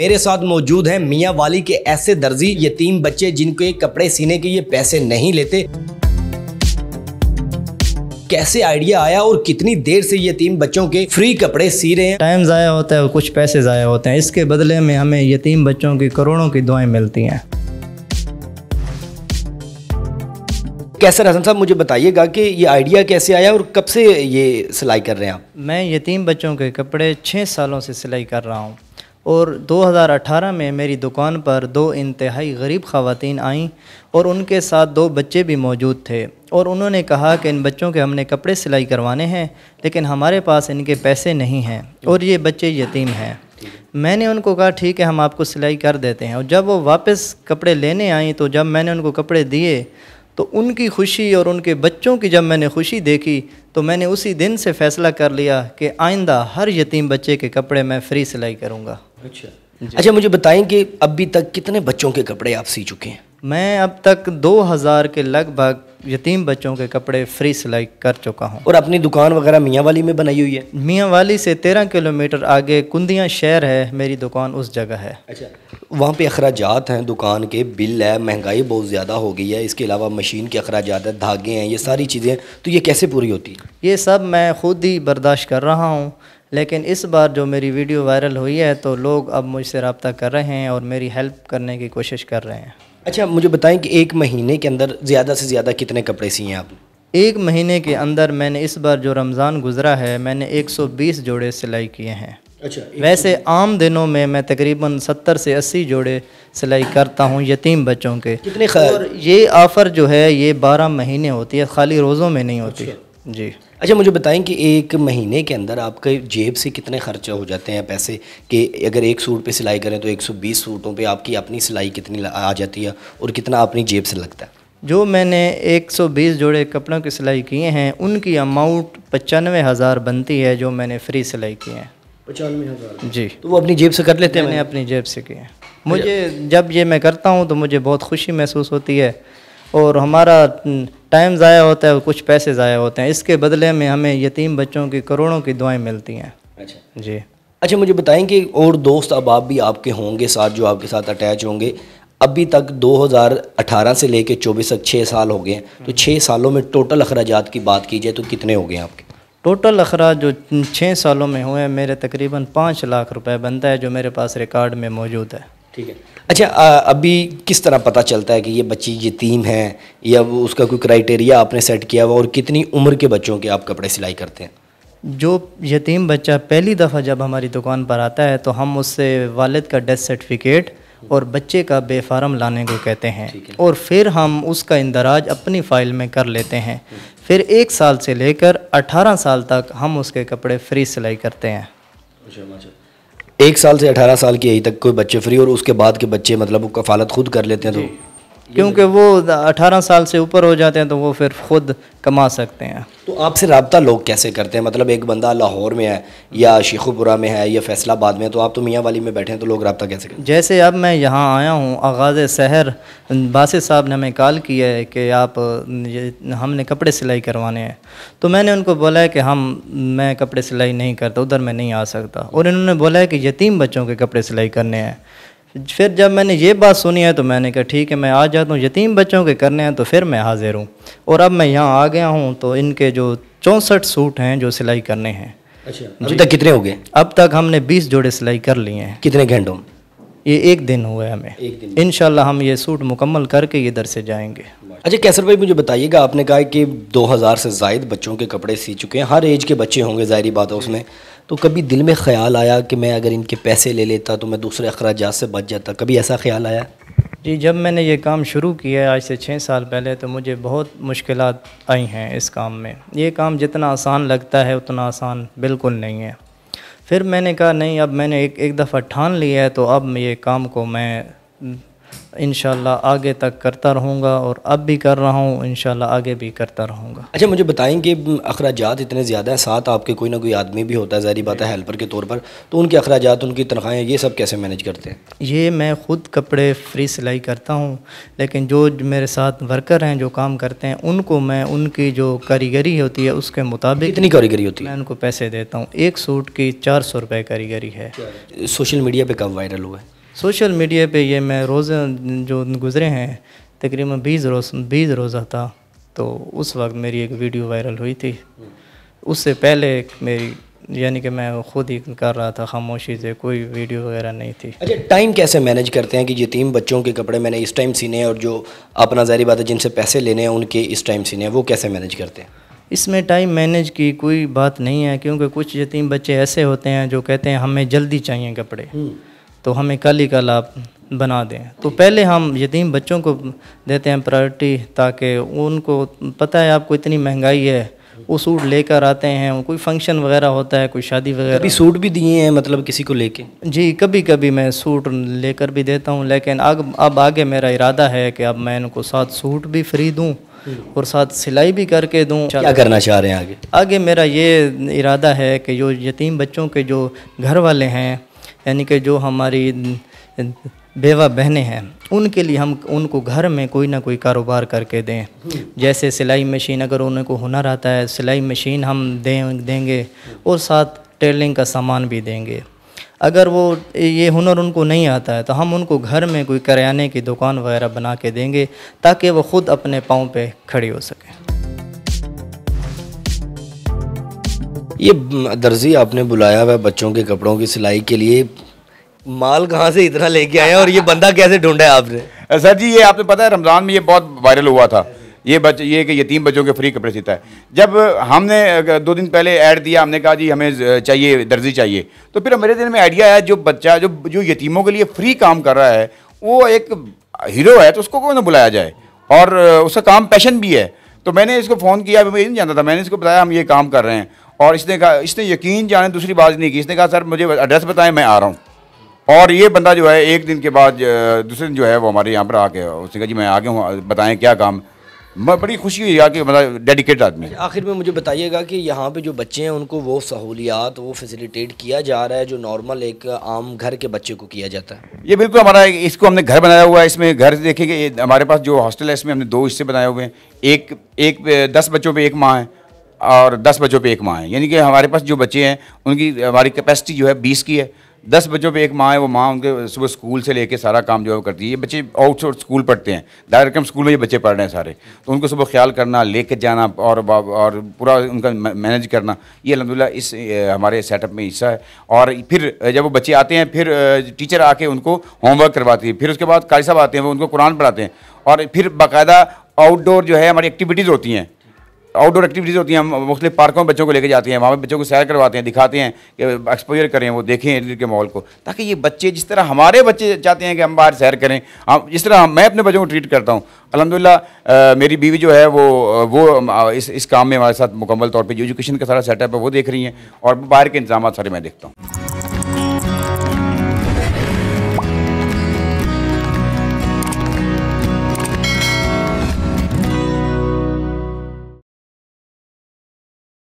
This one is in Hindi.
मेरे साथ मौजूद है मियाँ वाली के ऐसे दर्जी यतीम बच्चे जिनके कपड़े सीने के ये पैसे नहीं लेते कैसे आइडिया आया और कितनी देर से यतीम बच्चों के फ्री कपड़े सी रहे हैं टाइम ज़ाया होता है और कुछ पैसे ज़ाया होते हैं इसके बदले में हमें यतीम बच्चों की करोड़ों की दुआएं मिलती हैं कैसे रसन साहब मुझे बताइएगा कि ये आइडिया कैसे आया और कब से ये सिलाई कर रहे हैं आप मैं यतीम बच्चों के कपड़े छः सालों से सिलाई कर रहा हूँ और 2018 में मेरी दुकान पर दो इंतहाई गरीब खातन आईं और उनके साथ दो बच्चे भी मौजूद थे और उन्होंने कहा कि इन बच्चों के हमने कपड़े सिलाई करवाने हैं लेकिन हमारे पास इनके पैसे नहीं हैं और ये बच्चे यतीम हैं मैंने उनको कहा ठीक है हम आपको सिलाई कर देते हैं और जब वो वापस कपड़े लेने आई तो जब मैंने उनको कपड़े दिए तो उनकी खुशी और उनके बच्चों की जब मैंने खुशी देखी तो मैंने उसी दिन से फ़ैसला कर लिया कि आइंदा हर यतीम बच्चे के कपड़े मैं फ़्री सिलाई करूँगा अच्छा अच्छा मुझे बताएं कि अभी तक कितने बच्चों के कपड़े आप सी चुके हैं मैं अब तक 2000 के लगभग यतीम बच्चों के कपड़े फ्री सिलाई कर चुका हूँ और अपनी दुकान वगैरह मियाँ वाली में बनाई हुई है मियाँ वाली से तेरह किलोमीटर आगे कुंदिया शहर है मेरी दुकान उस जगह है अच्छा वहाँ पे अखराजात हैं दुकान के बिल है महंगाई बहुत ज़्यादा हो गई है इसके अलावा मशीन के अखराज है धागे हैं ये सारी चीज़ें तो ये कैसे पूरी होती है ये सब मैं खुद ही बर्दाश्त कर रहा हूँ लेकिन इस बार जो मेरी वीडियो वायरल हुई है तो लोग अब मुझसे रबता कर रहे हैं और मेरी हेल्प करने की कोशिश कर रहे हैं अच्छा मुझे बताएं कि एक महीने के अंदर ज़्यादा से ज़्यादा कितने कपड़े सिए आप एक महीने के अंदर मैंने इस बार जो रमज़ान गुजरा है मैंने 120 जोड़े सिलाई किए हैं अच्छा वैसे आम दिनों में मैं तकरीबन 70 से 80 जोड़े सिलाई करता हूँ यतीम बच्चों के कितने और ये ऑफ़र जो है ये 12 महीने होती है खाली रोज़ों में नहीं होती अच्छा। जी अच्छा मुझे बताएं कि एक महीने के अंदर आपके जेब से कितने खर्चे हो जाते हैं पैसे कि अगर एक सूट पे सिलाई करें तो 120 सूटों पे आपकी अपनी सिलाई कितनी आ जाती है और कितना अपनी जेब से लगता है जो मैंने 120 जोड़े कपड़ों की सिलाई किए हैं उनकी अमाउंट पचानवे हज़ार बनती है जो मैंने फ्री सिलाई किए हैं पचानवे हज़ार जी तो वो अपनी जेब से कर लेते हैं मैंने अपनी जेब से किए हैं अच्छा। मुझे जब ये मैं करता हूँ तो मुझे बहुत खुशी महसूस होती है और हमारा टाइम ज़ाया होता है और कुछ पैसे ज़ाया होते हैं इसके बदले में हमें यतीम बच्चों की करोड़ों की दुआएं मिलती हैं अच्छा जी अच्छा मुझे बताएं कि और दोस्त अब आप भी आपके होंगे साथ जो आपके साथ अटैच होंगे अभी तक 2018 से लेके 24 तक छः साल हो गए हैं तो छः सालों में टोटल अखराज की बात की जाए तो कितने हो गए आपके टोटल अखराज जो छः सालों में हुए हैं मेरे तकरीबन पाँच लाख रुपए बनता है जो मेरे पास रिकॉर्ड में मौजूद है ठीक है अच्छा आ, अभी किस तरह पता चलता है कि ये बच्ची यतीम है या वो उसका कोई क्राइटेरिया आपने सेट किया हुआ और कितनी उम्र के बच्चों के आप कपड़े सिलाई करते हैं जो यतीम बच्चा पहली दफ़ा जब हमारी दुकान पर आता है तो हम उससे वालद का डेथ सर्टिफिकेट और बच्चे का बेफारम लाने को कहते हैं और फिर हम उसका इंदराज अपनी फ़ाइल में कर लेते हैं फिर एक साल से लेकर अठारह साल तक हम उसके कपड़े फ्री सिलाई करते हैं अच्छा, एक साल से अठारह साल की एज तक कोई बच्चे फ्री और उसके बाद के बच्चे मतलब कफालत खुद कर लेते हैं तो क्योंकि वो अठारह साल से ऊपर हो जाते हैं तो वो फिर खुद कमा सकते हैं तो आपसे रबता लोग कैसे करते हैं मतलब एक बंदा लाहौर में है या शेखुपुरा में है या फैसलाबाद में है तो आप तो मियाँ वाली में बैठे हैं तो लोग रबता कैसे करते हैं जैसे अब मैं यहाँ आया हूँ आगाज़ शहर बासिर साहब ने हमें कॉल किया है कि आप हमने कपड़े सिलाई करवाने हैं तो मैंने उनको बोला है कि हम मैं कपड़े सिलाई नहीं करता उधर मैं नहीं आ सकता और इन्होंने बोला है कि यतीम बच्चों के कपड़े सिलाई करने हैं फिर जब मैंने ये बात सुनी है तो मैंने कहा ठीक है मैं आ जाता हूँ यतीम बच्चों के करने हैं तो फिर मैं हाजिर हूँ और अब मैं यहाँ आ गया हूँ तो इनके जो चौंसठ सूट हैं जो सिलाई करने हैं अच्छा अभी तक कितने हो गए अब तक हमने बीस जोड़े सिलाई कर लिए हैं कितने घंटों में ये एक दिन हुआ है हमें इन हम ये सूट मुकम्मल करके इधर से जाएंगे अच्छा कैसर भाई मुझे बताइएगा आपने कहा कि 2000 से जायद बच्चों के कपड़े सी चुके हैं हर एज के बच्चे होंगे ज़ाहरी बात है उसमें तो कभी दिल में ख्याल आया कि मैं अगर इनके पैसे ले लेता तो मैं दूसरे अखराज से बच जाता कभी ऐसा ख्याल आया जी जब मैंने ये काम शुरू किया है आज से छः साल पहले तो मुझे बहुत मुश्किल आई हैं इस काम में ये काम जितना आसान लगता है उतना आसान बिल्कुल नहीं है फिर मैंने कहा नहीं अब मैंने एक एक दफ़ा ठान लिया है तो अब ये काम को मैं इन आगे तक करता रहूँगा और अब भी कर रहा हूँ इन आगे भी करता रहूँगा अच्छा मुझे बताएं कि अखराज इतने ज़्यादा हैं साथ आपके कोई ना कोई आदमी भी होता है ज़ाहरी बात है हेल्पर के तौर पर तो उनके अखराज उनकी तनख्वाहें ये सब कैसे मैनेज करते हैं ये मैं ख़ुद कपड़े फ्री सिलाई करता हूँ लेकिन जो मेरे साथ वर्कर हैं जो काम करते हैं उनको मैं उनकी जो कारीगरी होती है उसके मुताबिक इतनी कारीगरी होती है मैं उनको पैसे देता हूँ एक सूट की चार सौ रुपये कारीगरी है सोशल मीडिया पर कब वायरल हुआ है सोशल मीडिया पे ये मैं रोज़ जो गुज़रे हैं तकरीबन बीस रोज़ बीस रोज़ा था तो उस वक्त मेरी एक वीडियो वायरल हुई थी उससे पहले मेरी यानी कि मैं खुद ही कर रहा था खामोशी से कोई वीडियो वगैरह नहीं थी अच्छा टाइम कैसे मैनेज करते हैं कि यतीम बच्चों के कपड़े मैंने इस टाइम सीने और जो अपना जहरी बात है जिनसे पैसे लेने हैं उनके इस टाइम सीने हैं वो कैसे मैनेज करते हैं इसमें टाइम मैनेज की कोई बात नहीं है क्योंकि कुछ यतीम बच्चे ऐसे होते हैं जो कहते हैं हमें जल्दी चाहिए कपड़े हम्म। तो हमें कल ही कल आप बना दें तो पहले हम यतीम बच्चों को देते हैं प्रायोरिटी ताकि उनको पता है आपको इतनी महंगाई है वो सूट लेकर आते हैं कोई फंक्शन वगैरह होता है कोई शादी वगैरह कभी सूट भी दिए हैं मतलब किसी को लेके जी कभी कभी मैं सूट लेकर भी देता हूँ लेकिन अब अब आगे मेरा इरादा है कि अब मैं इनको साथ सूट भी फ्री दूँ हम्म। और साथ सिलाई भी करके दूँ क्या करना चाह रहे हैं आगे आगे मेरा ये इरादा है कि जो यतीम बच्चों के जो घर वाले हैं यानी कि जो हमारी बेवा बहनें हैं उनके लिए हम उनको घर में कोई ना कोई कारोबार करके दें जैसे सिलाई मशीन अगर उनको हुनर आता है सिलाई मशीन हम दें देंगे और साथ टेलरिंग का सामान भी देंगे अगर वो ये हुनर उनको नहीं आता है तो हम उनको घर में कोई करियाने की दुकान वगैरह बना के देंगे ताकि वो ख़ुद अपने पाँव पे खड़ी हो सकें ये दर्जी आपने बुलाया हुआ बच्चों के कपड़ों की सिलाई के लिए माल कहाँ से इतना लेके आया और ये बंदा कैसे ढूंढा है आपने सर जी ये आपने पता है रमज़ान में ये बहुत वायरल हुआ था ये बच ये कि यतीम बच्चों के फ्री कपड़े सीता है जब हमने दो दिन पहले ऐड दिया हमने कहा जी हमें चाहिए दर्जी चाहिए तो फिर मेरे दिन में आइडिया आया जो बच्चा जो जो यतीमों के लिए फ्री काम कर रहा है वो एक हीरो है तो उसको क्यों ना बुलाया जाए और उसका काम पैशन भी है तो मैंने इसको फ़ोन किया अभी मैं नहीं जानता था मैंने इसको बताया हम ये काम कर रहे हैं और इसने कहा इसने यकीन जाने दूसरी बात नहीं की इसने कहा सर मुझे एड्रेस बताएं मैं आ रहा हूँ और ये बंदा जो है एक दिन के बाद दूसरे दिन जो है वो हमारे यहाँ पर आके उसने कहा जी मैं आगे हूँ बताएं क्या काम बड़ी खुशी हुई यार कि मतलब डेडिकेट आदमी आखिर में मुझे बताइएगा कि यहाँ पे जो बच्चे हैं उनको वो सहूलियात वो फैसिलिटेट किया जा रहा है जो नॉर्मल एक आम घर के बच्चे को किया जाता है ये बिल्कुल हमारा इसको हमने घर बनाया हुआ है इसमें घर देखेंगे हमारे पास जो हॉस्टल है इसमें हमने दो हिस्से बनाए हुए हैं एक एक दस बच्चों पर एक माँ है और दस बच्चों पे एक माँ है यानी कि हमारे पास जो बच्चे हैं उनकी हमारी कैपेसिटी जो है बीस की है दस बच्चों पे एक माँ है वो माँ उनके सुबह स्कूल से लेके सारा काम जो है वो करती है ये बच्चे आउट स्कूल पढ़ते हैं दायरकम स्कूल में ये बच्चे पढ़ रहे हैं सारे तो उनको सुबह ख्याल करना लेके जाना और और पूरा उनका मैनेज करना ये अलहमदिल्ला इस हमारे सेटअप में हिस्सा है और फिर जब वो बच्चे आते हैं फिर टीचर आके उनको होमवर्क करवाती है फिर उसके बाद कारी साहब आते हैं वो उनको कुरान पढ़ाते हैं और फिर बाकायदा आउटडोर जो है हमारी एक्टिविटीज़ होती हैं आउटडोर एक्टिविटीज़ होती हैं हम मुख्तु पार्कों में बच्चों को लेकर जाते हैं वहाँ पर बच्चों को सैर करवाते हैं दिखाते हैं कि एक्सपोजर करें वो देखें इधर के माहौल को ताकि ये बच्चे जिस तरह हमारे बच्चे चाहते हैं कि हम बाहर सैर करें हम जिस तरह मैं अपने बच्चों को ट्रीट करता हूँ अलहमदिल्ला मेरी बीवी जो है वो वो इस इस काम में हमारे साथ मुकम्मल तौर पर जो एजुकेशन का सारा सेटअप है वो देख रही हैं और बाहर के इंतजाम सारे मैं देखता हूँ